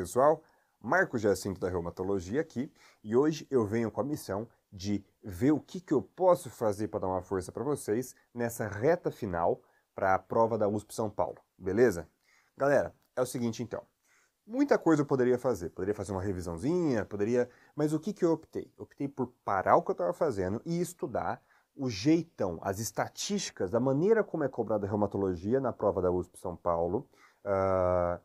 pessoal? Marcos Jacinto da Reumatologia aqui e hoje eu venho com a missão de ver o que, que eu posso fazer para dar uma força para vocês nessa reta final para a prova da USP São Paulo, beleza? Galera, é o seguinte então. Muita coisa eu poderia fazer, poderia fazer uma revisãozinha, poderia. Mas o que, que eu optei? optei por parar o que eu estava fazendo e estudar o jeitão, as estatísticas, da maneira como é cobrada a reumatologia na prova da USP São Paulo, uh,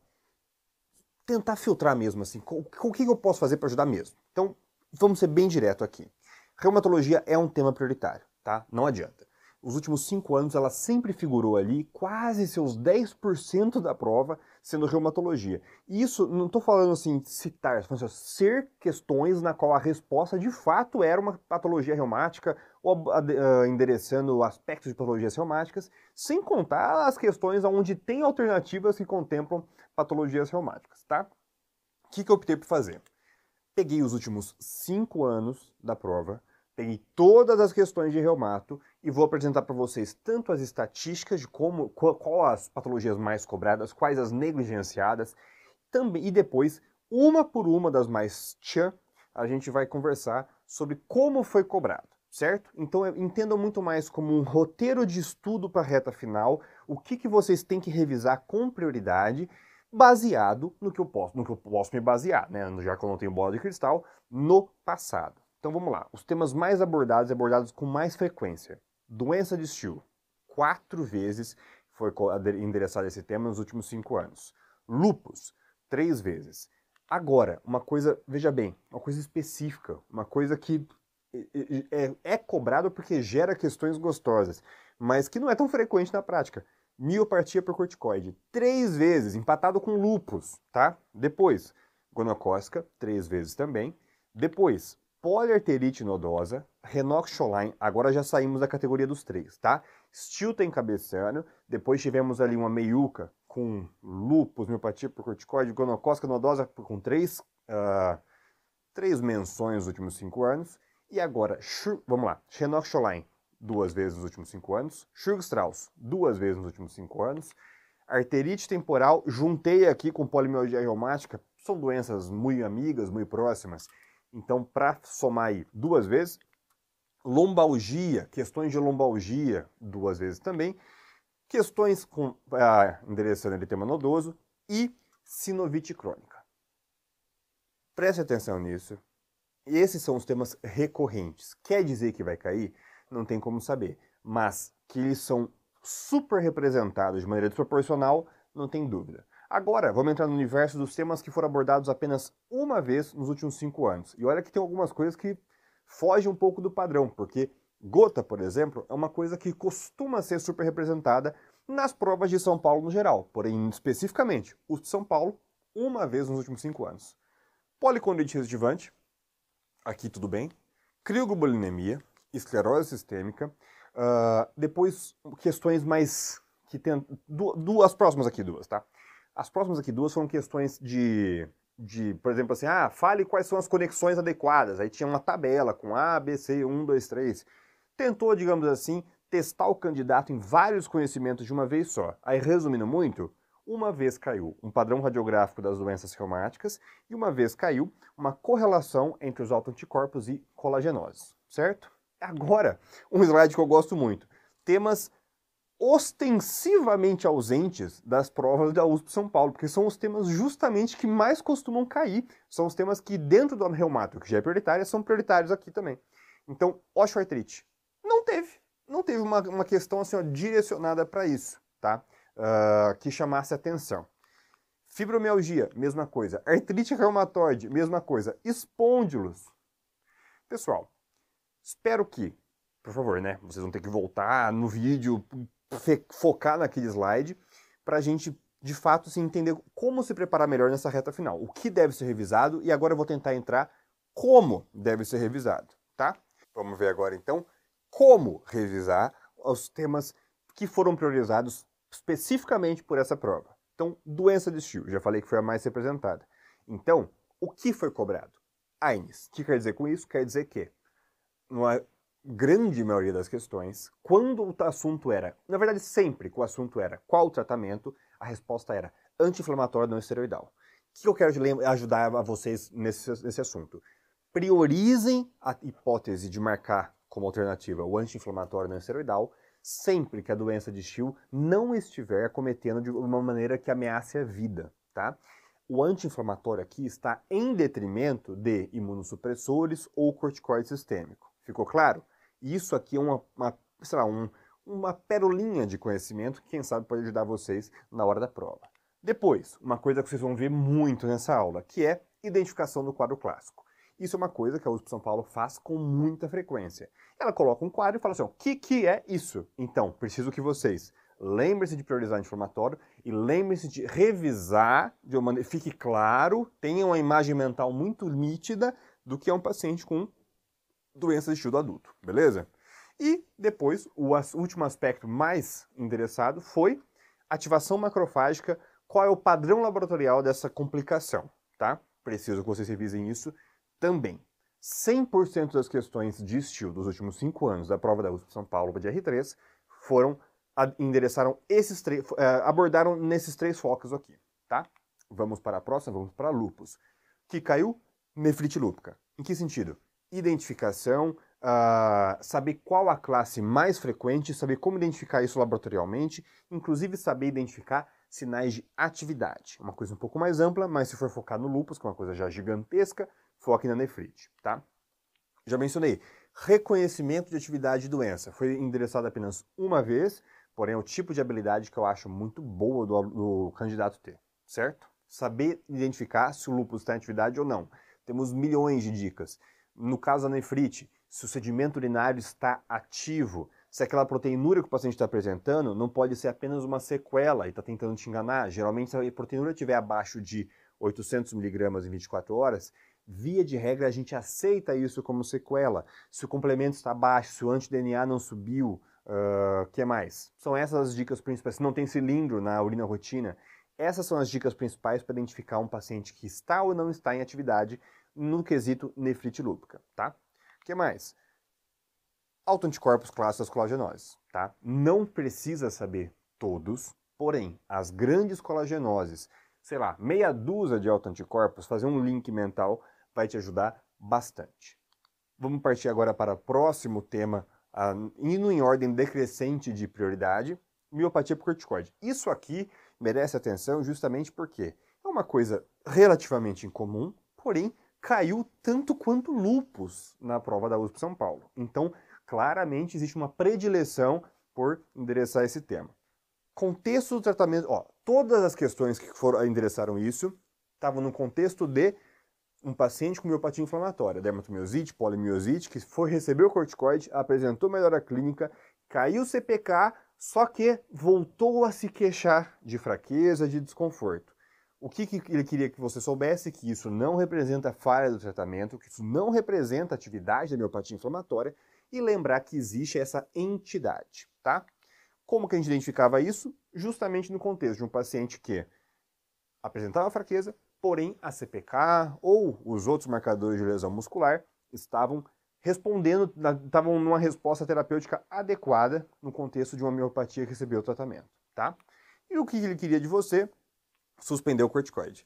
tentar filtrar mesmo, assim, o que eu posso fazer para ajudar mesmo? Então, vamos ser bem direto aqui. Reumatologia é um tema prioritário, tá? Não adianta. Os últimos cinco anos ela sempre figurou ali quase seus 10% da prova sendo reumatologia. E isso, não estou falando assim, citar, mas assim, ser questões na qual a resposta de fato era uma patologia reumática ou uh, endereçando aspectos de patologias reumáticas, sem contar as questões onde tem alternativas que contemplam patologias reumáticas, tá? O que, que eu optei por fazer? Peguei os últimos cinco anos da prova, peguei todas as questões de reumato e vou apresentar para vocês tanto as estatísticas de como, qual, qual as patologias mais cobradas, quais as negligenciadas, também, e depois, uma por uma das mais tchan, a gente vai conversar sobre como foi cobrado, certo? Então entendam muito mais como um roteiro de estudo para a reta final, o que, que vocês têm que revisar com prioridade baseado no que eu posso, no que eu posso me basear, né? Já que eu não tenho bola de cristal, no passado. Então vamos lá, os temas mais abordados e abordados com mais frequência. Doença de Still, quatro vezes foi endereçado esse tema nos últimos cinco anos. Lupus, três vezes. Agora, uma coisa, veja bem, uma coisa específica, uma coisa que é, é, é porque gera questões gostosas, mas que não é tão frequente na prática miopatia por corticoide, três vezes, empatado com lupus, tá? Depois, gonocócica, três vezes também. Depois, poliarterite nodosa, Renoxoline, agora já saímos da categoria dos três, tá? Stilton cabeçano, depois tivemos ali uma meiuca com lupus, miopatia por corticoide, gonocócica nodosa com três, uh, três menções nos últimos cinco anos. E agora, vamos lá, Renoxoline, duas vezes nos últimos cinco anos. Strauss, duas vezes nos últimos cinco anos. Arterite temporal, juntei aqui com polimialgia reumática, são doenças muito amigas, muito próximas. Então, para somar aí duas vezes, lombalgia, questões de lombalgia, duas vezes também, questões com ah, endereçando eritema nodoso e sinovite crônica. Preste atenção nisso. Esses são os temas recorrentes. Quer dizer que vai cair? não tem como saber. Mas que eles são super representados de maneira desproporcional, não tem dúvida. Agora, vamos entrar no universo dos temas que foram abordados apenas uma vez nos últimos cinco anos. E olha que tem algumas coisas que fogem um pouco do padrão, porque gota, por exemplo, é uma coisa que costuma ser super representada nas provas de São Paulo no geral, porém, especificamente, o de São Paulo, uma vez nos últimos cinco anos. Policondite resistivante, aqui tudo bem. Crioglobulinemia, esclerose sistêmica. Uh, depois, questões mais que tem duas próximas aqui duas, tá? As próximas aqui duas foram questões de, de, por exemplo, assim, ah, fale quais são as conexões adequadas. Aí tinha uma tabela com A, B, C, 1, 2, 3. Tentou, digamos assim, testar o candidato em vários conhecimentos de uma vez só. Aí, resumindo muito, uma vez caiu um padrão radiográfico das doenças reumáticas e uma vez caiu uma correlação entre os autoanticorpos e colagenose, certo? Agora, um slide que eu gosto muito. Temas ostensivamente ausentes das provas da USP São Paulo, porque são os temas justamente que mais costumam cair, são os temas que dentro do reumato, que já é prioritário são prioritários aqui também. Então, osteoartrite. Não teve, não teve uma, uma questão assim, ó, direcionada para isso, tá? Uh, que chamasse atenção. Fibromialgia, mesma coisa. Artrite reumatoide, mesma coisa. Espôndilos. Pessoal, Espero que, por favor, né? Vocês vão ter que voltar no vídeo, focar naquele slide, para a gente de fato se entender como se preparar melhor nessa reta final, o que deve ser revisado e agora eu vou tentar entrar como deve ser revisado, tá? Vamos ver agora então como revisar os temas que foram priorizados especificamente por essa prova. Então, doença de estilo, já falei que foi a mais representada. Então, o que foi cobrado? AINES. O que quer dizer com isso? Quer dizer que numa grande maioria das questões, quando o assunto era, na verdade sempre que o assunto era qual o tratamento, a resposta era anti-inflamatório não esteroidal. O que eu quero ajudar a vocês nesse, nesse assunto? Priorizem a hipótese de marcar como alternativa o anti-inflamatório não esteroidal sempre que a doença de Still não estiver acometendo de uma maneira que ameace a vida, tá? O anti-inflamatório aqui está em detrimento de imunossupressores ou corticoide sistêmico. Ficou claro? Isso aqui é uma, uma sei lá, um, uma perolinha de conhecimento que, quem sabe, pode ajudar vocês na hora da prova. Depois, uma coisa que vocês vão ver muito nessa aula, que é identificação do quadro clássico. Isso é uma coisa que a USP São Paulo faz com muita frequência. Ela coloca um quadro e fala assim, o que, que é isso? Então, preciso que vocês lembrem-se de priorizar o informatório e lembrem-se de revisar, de uma maneira, fique claro, tenham uma imagem mental muito nítida do que é um paciente com doenças de estilo adulto, beleza? E depois, o as, último aspecto mais interessado foi ativação macrofágica, qual é o padrão laboratorial dessa complicação, tá? Preciso que vocês revisem isso também. 100% das questões de estilo dos últimos 5 anos da prova da USP São Paulo de R3 foram, endereçaram esses três, eh, abordaram nesses três focos aqui, tá? Vamos para a próxima, vamos para lupus. Que caiu? Nefrite lúpica. Em que sentido? identificação, uh, saber qual a classe mais frequente, saber como identificar isso laboratorialmente, inclusive saber identificar sinais de atividade. Uma coisa um pouco mais ampla, mas se for focar no lupus, que é uma coisa já gigantesca, foque na nefrite, tá? Já mencionei, reconhecimento de atividade de doença. Foi endereçado apenas uma vez, porém é o tipo de habilidade que eu acho muito boa do, do candidato ter, certo? Saber identificar se o lúpus está em atividade ou não. Temos milhões de dicas no caso da nefrite, se o sedimento urinário está ativo, se aquela proteinúria que o paciente está apresentando não pode ser apenas uma sequela e está tentando te enganar. Geralmente, se a proteinúria estiver abaixo de 800 miligramas em 24 horas, via de regra a gente aceita isso como sequela. Se o complemento está baixo, se o anti-DNA não subiu, o uh, ah, que mais? São essas as dicas principais. Se não tem cilindro na urina rotina, essas são as dicas principais para identificar um paciente que está ou não está em atividade no quesito nefrite lúpica, tá? O que mais? Autoanticorpos clássicos colagenoses, tá? Não precisa saber todos, porém, as grandes colagenoses, sei lá, meia dúzia de autoanticorpos, fazer um link mental vai te ajudar bastante. Vamos partir agora para o próximo tema, uh, indo em ordem decrescente de prioridade, miopatia por corticoide. Isso aqui merece atenção justamente porque é uma coisa relativamente incomum, porém caiu tanto quanto lupus na prova da USP São Paulo. Então, claramente existe uma predileção por endereçar esse tema. Contexto do tratamento, ó, todas as questões que foram endereçaram isso estavam no contexto de um paciente com miopatia inflamatória, dermatomiosite, polimiosite, que foi receber o corticoide, apresentou melhora clínica, caiu o CPK, só que voltou a se queixar de fraqueza, de desconforto. O que, que, ele queria que você soubesse? Que isso não representa falha do tratamento, que isso não representa atividade da miopatia inflamatória e lembrar que existe essa entidade, tá? Como que a gente identificava isso? Justamente no contexto de um paciente que apresentava fraqueza, porém a CPK ou os outros marcadores de lesão muscular estavam respondendo, estavam numa resposta terapêutica adequada no contexto de uma miopatia que recebeu o tratamento, tá? E o que ele queria de você? suspendeu o corticoide.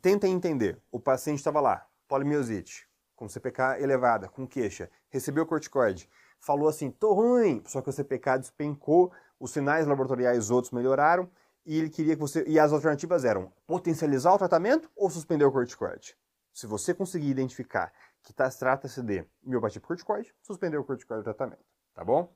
Tentem entender, o paciente estava lá, polimiosite, com CPK elevada, com queixa, recebeu o corticoide, falou assim, tô ruim, só que o CPK despencou, os sinais laboratoriais outros melhoraram, e ele queria que você. E as alternativas eram potencializar o tratamento ou suspender o corticoide. Se você conseguir identificar que tá, trata-se de miopatia por corticoide, suspender o corticoide do tratamento, tá bom?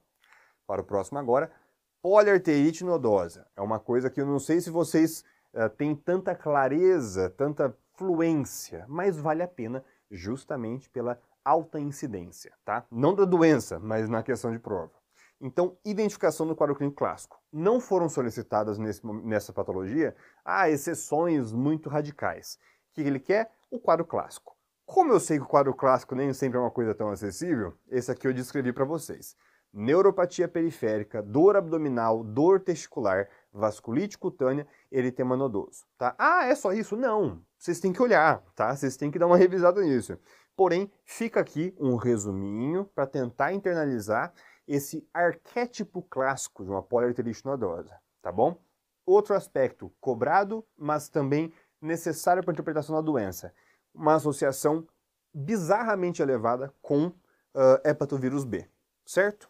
Para o próximo agora, poliarterite nodosa. É uma coisa que eu não sei se vocês eh, tem tanta clareza, tanta fluência, mas vale a pena justamente pela alta incidência, tá? Não da doença, mas na questão de prova. Então, identificação do quadro clínico clássico. Não foram solicitadas nesse, nessa patologia ah, exceções muito radicais. O que ele quer? O quadro clássico. Como eu sei que o quadro clássico nem sempre é uma coisa tão acessível, esse aqui eu descrevi para vocês. Neuropatia periférica, dor abdominal, dor testicular, vasculite cutânea, eritema nodoso, tá? Ah, é só isso? Não, vocês têm que olhar, tá? Vocês têm que dar uma revisada nisso. Porém, fica aqui um resuminho para tentar internalizar esse arquétipo clássico de uma poliarterite nodosa, tá bom? Outro aspecto cobrado, mas também necessário para a interpretação da doença, uma associação bizarramente elevada com uh, ah, hepatovírus B, certo?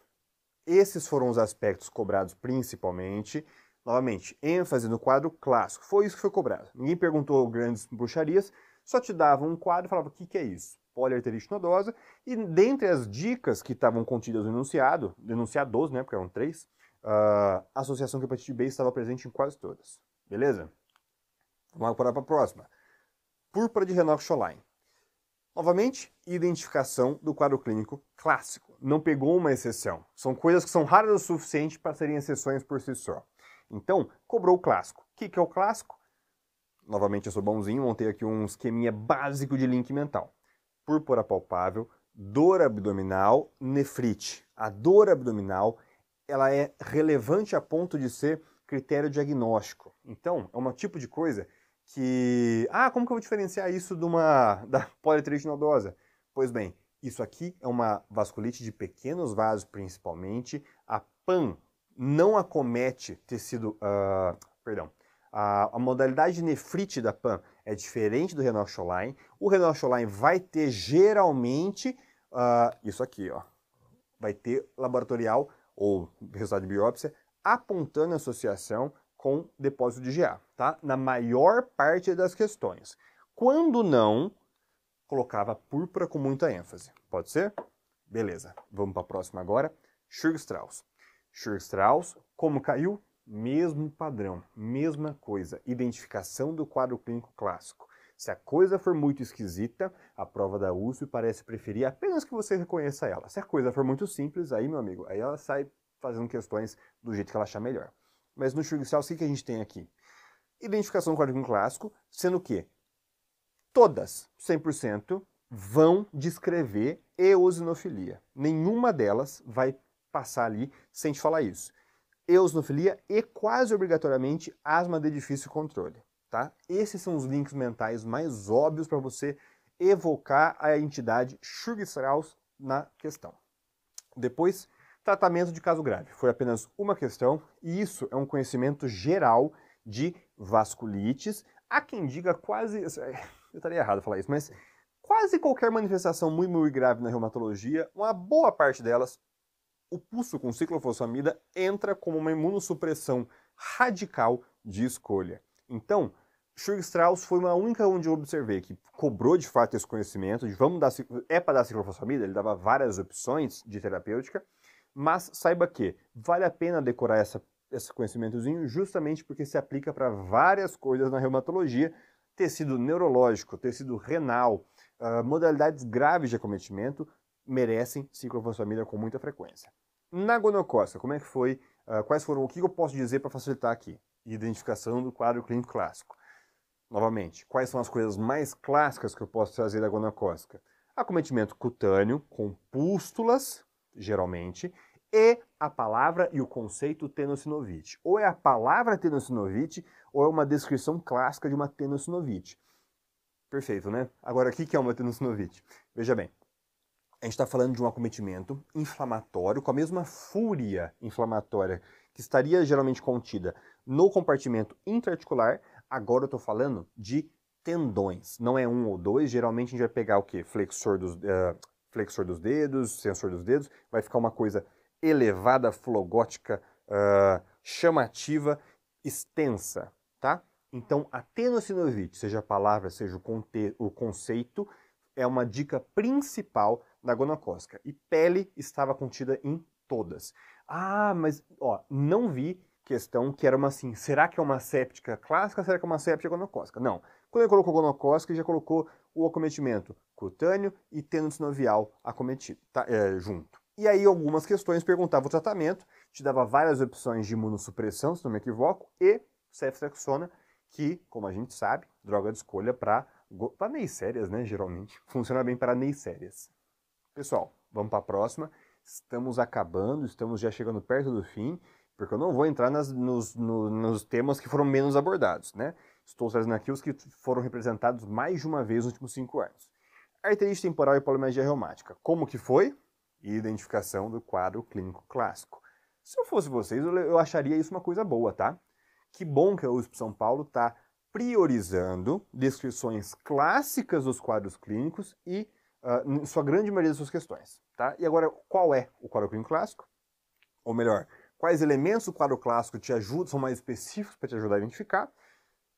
Esses foram os aspectos cobrados principalmente. Novamente, ênfase no quadro clássico. Foi isso que foi cobrado. Ninguém perguntou grandes bruxarias, só te dava um quadro e falava o que, que é isso. Poliarterite nodosa. E dentre as dicas que estavam contidas no enunciado, denunciados, né, porque eram três, uh, a associação com hepatite B estava presente em quase todas. Beleza? Vamos para a próxima. Púrpura de Renoir Scholein. Novamente, identificação do quadro clínico clássico. Não pegou uma exceção. São coisas que são raras o suficiente para serem exceções por si só. Então, cobrou o clássico. O que, que é o clássico? Novamente, eu sou bonzinho, montei aqui um esqueminha básico de link mental. Púrpura palpável, dor abdominal, nefrite. A dor abdominal ela é relevante a ponto de ser critério diagnóstico. Então, é um tipo de coisa que... Ah, como que eu vou diferenciar isso de uma, da nodosa? Pois bem, isso aqui é uma vasculite de pequenos vasos, principalmente. A PAN, não acomete tecido, uh, perdão, a, a, modalidade de nefrite da PAN é diferente do renal Scholine. O renal Scholine vai ter geralmente uh, isso aqui, ó. Vai ter laboratorial ou resultado de biópsia apontando associação com depósito de GA, tá? Na maior parte das questões. Quando não, colocava púrpura com muita ênfase. Pode ser? Beleza. Vamos para a próxima agora. Schurg-Strauss. Schurstrauss, como caiu? Mesmo padrão, mesma coisa, identificação do quadro clínico clássico. Se a coisa for muito esquisita, a prova da USP parece preferir apenas que você reconheça ela. Se a coisa for muito simples, aí, meu amigo, aí ela sai fazendo questões do jeito que ela achar melhor. Mas no Schurgstrauss, o que a gente tem aqui? Identificação do quadro clínico clássico, sendo que todas, 100%, vão descrever eosinofilia. Nenhuma delas vai passar ali sem te falar isso. Eosinofilia e quase obrigatoriamente asma de difícil controle, tá? Esses são os links mentais mais óbvios para você evocar a entidade schurg na questão. Depois, tratamento de caso grave. Foi apenas uma questão e isso é um conhecimento geral de vasculites. Há quem diga quase... Eu estaria errado falar isso, mas quase qualquer manifestação muito, muito grave na reumatologia, uma boa parte delas o pulso com ciclofosfamida entra como uma imunossupressão radical de escolha. Então, Schurg-Strauss foi uma única onde eu observei que cobrou de fato esse conhecimento de vamos dar é para dar ciclofosfamida, ele dava várias opções de terapêutica, mas saiba que vale a pena decorar essa, esse conhecimentozinho justamente porque se aplica para várias coisas na reumatologia, tecido neurológico, tecido renal, uh, modalidades graves de acometimento merecem ciclofosfamida com muita frequência. Na gonocócica, como é que foi? Uh, quais foram? O que eu posso dizer para facilitar aqui? Identificação do quadro clínico clássico. Novamente, quais são as coisas mais clássicas que eu posso trazer da gonocócica? Acometimento cutâneo com pústulas, geralmente, e a palavra e o conceito tenosinovite. Ou é a palavra tenosinovite ou é uma descrição clássica de uma tenosinovite. Perfeito, né? Agora, o que é uma tenosinovite? Veja bem, a gente está falando de um acometimento inflamatório, com a mesma fúria inflamatória que estaria geralmente contida no compartimento intraarticular, agora eu estou falando de tendões. Não é um ou dois, geralmente a gente vai pegar o que? Flexor dos, uh, flexor dos dedos, sensor dos dedos, vai ficar uma coisa elevada, flogótica, uh, chamativa, extensa, tá? Então, a tenossinovite, seja a palavra, seja o, conte o conceito, é uma dica principal da gonocócica. E pele estava contida em todas. Ah, mas ó, não vi questão que era uma assim, será que é uma séptica clássica, será que é uma séptica gonocócica? Não. Quando ele colocou gonocócica, ele já colocou o acometimento cutâneo e tenossinovial acometido, tá, é, junto. E aí algumas questões perguntavam o tratamento, te dava várias opções de imunossupressão, se não me equivoco, e ceftriaxona, que, como a gente sabe, droga de escolha para para neis né, geralmente. Funciona bem para neis Pessoal, vamos para a próxima. Estamos acabando, estamos já chegando perto do fim, porque eu não vou entrar nas, nos, no, nos temas que foram menos abordados, né? Estou trazendo aqui os que foram representados mais de uma vez nos últimos cinco anos. Arterite temporal e poliomielite reumática. Como que foi? Identificação do quadro clínico clássico. Se eu fosse vocês, eu acharia isso uma coisa boa, tá? Que bom que a USP São Paulo está priorizando descrições clássicas dos quadros clínicos e ah, em sua grande maioria das suas questões. Tá? E agora, qual é o quadro clínico clássico? Ou melhor, quais elementos do quadro clássico te ajudam, são mais específicos para te ajudar a identificar?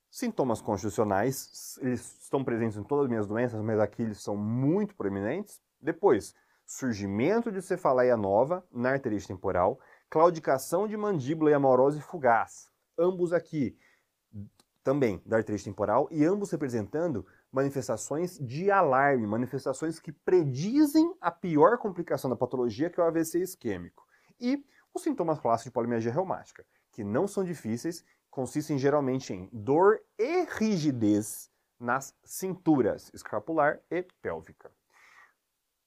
Sintomas constitucionais, eles estão presentes em todas as minhas doenças, mas aqui eles são muito proeminentes. Depois, surgimento de cefaleia nova na arteria temporal, claudicação de mandíbula e amorose fugaz, ambos aqui também da arteria temporal e ambos representando manifestações de alarme, manifestações que predizem a pior complicação da patologia, que é o AVC isquêmico. E os sintomas clássicos de polimialgia reumática, que não são difíceis, consistem geralmente em dor e rigidez nas cinturas escapular e pélvica.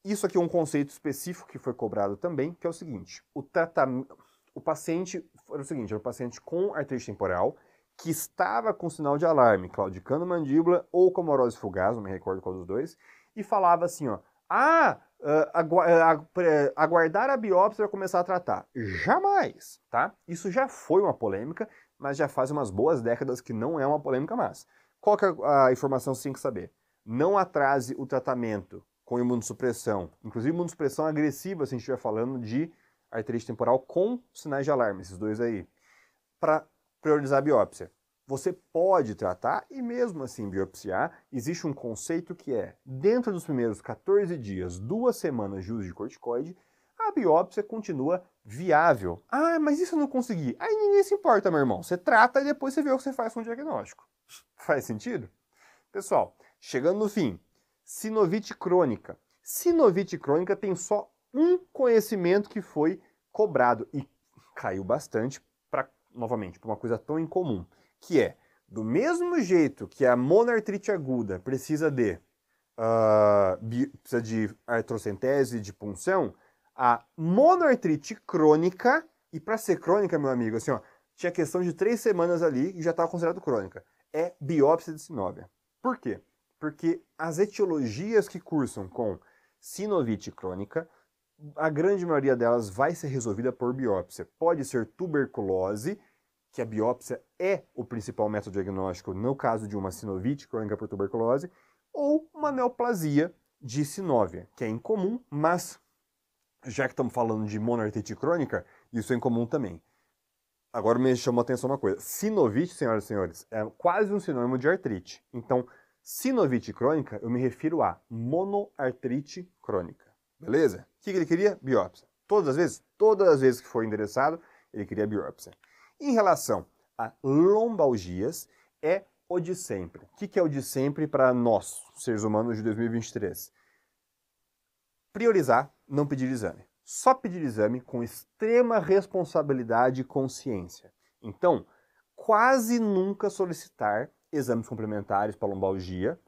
Isso aqui é um conceito específico que foi cobrado também, que é o seguinte: o tratamento, o paciente era o seguinte, era paciente com artrite temporal que estava com sinal de alarme, claudicando mandíbula ou com fugaz, não me recordo qual dos dois, e falava assim, ó, ah, ah, ah aguardar a biópsia para começar a tratar. Jamais, tá? Isso já foi uma polêmica, mas já faz umas boas décadas que não é uma polêmica mais. Qual que é a informação que você tem que saber? Não atrase o tratamento com imunossupressão, inclusive imunossupressão agressiva, se a gente estiver falando de artrite temporal com sinais de alarme, esses dois aí, para priorizar a biópsia. Você pode tratar e mesmo assim biopsiar. Existe um conceito que é, dentro dos primeiros 14 dias, duas semanas de uso de corticoide, a biópsia continua viável. Ah, mas isso eu não consegui. Aí ninguém se importa, meu irmão. Você trata e depois você vê o que você faz com o diagnóstico. Faz sentido? Pessoal, chegando no fim, sinovite crônica. Sinovite crônica tem só um conhecimento que foi cobrado e caiu bastante para novamente, para uma coisa tão incomum, que é, do mesmo jeito que a monartrite aguda precisa de, uh, precisa de artrocentese, de punção, a monoartrite crônica, e para ser crônica, meu amigo, assim, ó, tinha questão de três semanas ali e já estava considerado crônica, é biópsia de sinóvia. Por quê? Porque as etiologias que cursam com sinovite crônica a grande maioria delas vai ser resolvida por biópsia. Pode ser tuberculose, que a biópsia é o principal método diagnóstico no caso de uma sinovite crônica por tuberculose, ou uma neoplasia de sinóvia, que é incomum, mas já que estamos falando de monoartrite crônica, isso é incomum também. Agora me chamou a atenção uma coisa. Sinovite, senhoras e senhores, é quase um sinônimo de artrite. Então, sinovite crônica, eu me refiro a monoartrite crônica. Beleza? O que ele queria? Biópsia. Todas as vezes? Todas as vezes que foi endereçado, ele queria biópsia. Em relação a lombalgias, é o de sempre. O que é o de sempre para nós, seres humanos de 2023? Priorizar, não pedir exame. Só pedir exame com extrema responsabilidade e consciência. Então, quase nunca solicitar exames complementares para lombalgia,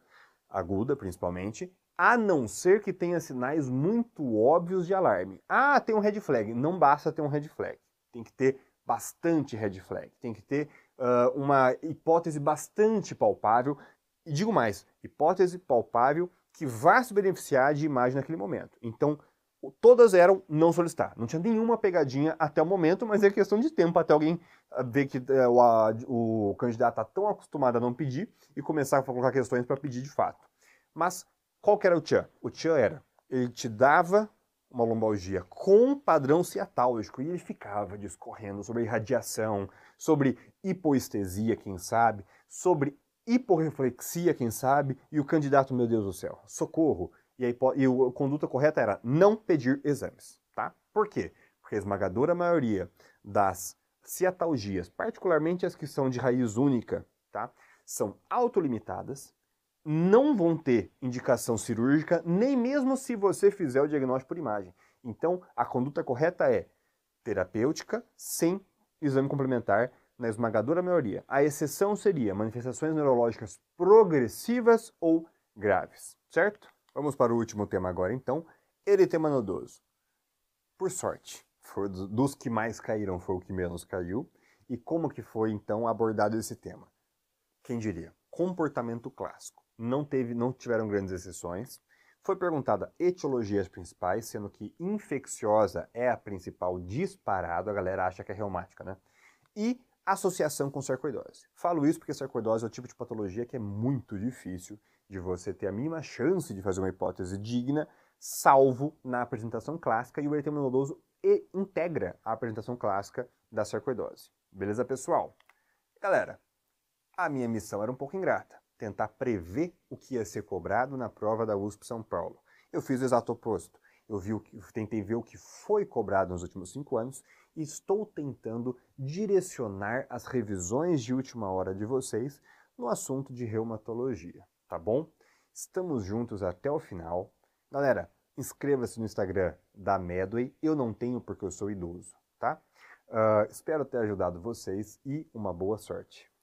aguda principalmente, a não ser que tenha sinais muito óbvios de alarme. Ah, tem um red flag. Não basta ter um red flag. Tem que ter bastante red flag. Tem que ter uh, uma hipótese bastante palpável. E digo mais, hipótese palpável que vá se beneficiar de imagem naquele momento. Então, todas eram não solicitar. Não tinha nenhuma pegadinha até o momento, mas é questão de tempo até alguém ah, ver que uh, o, a, o candidato está tão acostumado a não pedir e começar a colocar questões para pedir de fato. Mas qual que era o tchan? O tchan era, ele te dava uma lombalgia com padrão ciatálgico e ele ficava discorrendo sobre irradiação, sobre hipoestesia, quem sabe, sobre hiporreflexia, quem sabe, e o candidato, meu Deus do céu, socorro. E, a, hipo... e a conduta correta era não pedir exames, tá? Por quê? Porque a esmagadora maioria das ciatalgias, particularmente as que são de raiz única, tá? São autolimitadas, não vão ter indicação cirúrgica, nem mesmo se você fizer o diagnóstico por imagem. Então, a conduta correta é terapêutica sem exame complementar na esmagadora maioria. A exceção seria manifestações neurológicas progressivas ou graves, certo? Vamos para o último tema agora, então, eritema nodoso. Por sorte, foi dos que mais caíram foi o que menos caiu. E como que foi então abordado esse tema? Quem diria? Comportamento clássico não, teve, não tiveram grandes exceções. Foi perguntada etiologias principais, sendo que infecciosa é a principal disparada a galera acha que é reumática, né? E associação com sarcoidose. Falo isso porque sarcoidose é o tipo de patologia que é muito difícil de você ter a mínima chance de fazer uma hipótese digna, salvo na apresentação clássica, e o eritema integra a apresentação clássica da sarcoidose. Beleza, pessoal? Galera, a minha missão era um pouco ingrata tentar prever o que ia ser cobrado na prova da USP São Paulo. Eu fiz o exato oposto. Eu vi o que, tentei ver o que foi cobrado nos últimos cinco anos e estou tentando direcionar as revisões de última hora de vocês no assunto de reumatologia, tá bom? Estamos juntos até o final. Galera, inscreva-se no Instagram da Medway. Eu não tenho porque eu sou idoso, tá? Uh, espero ter ajudado vocês e uma boa sorte.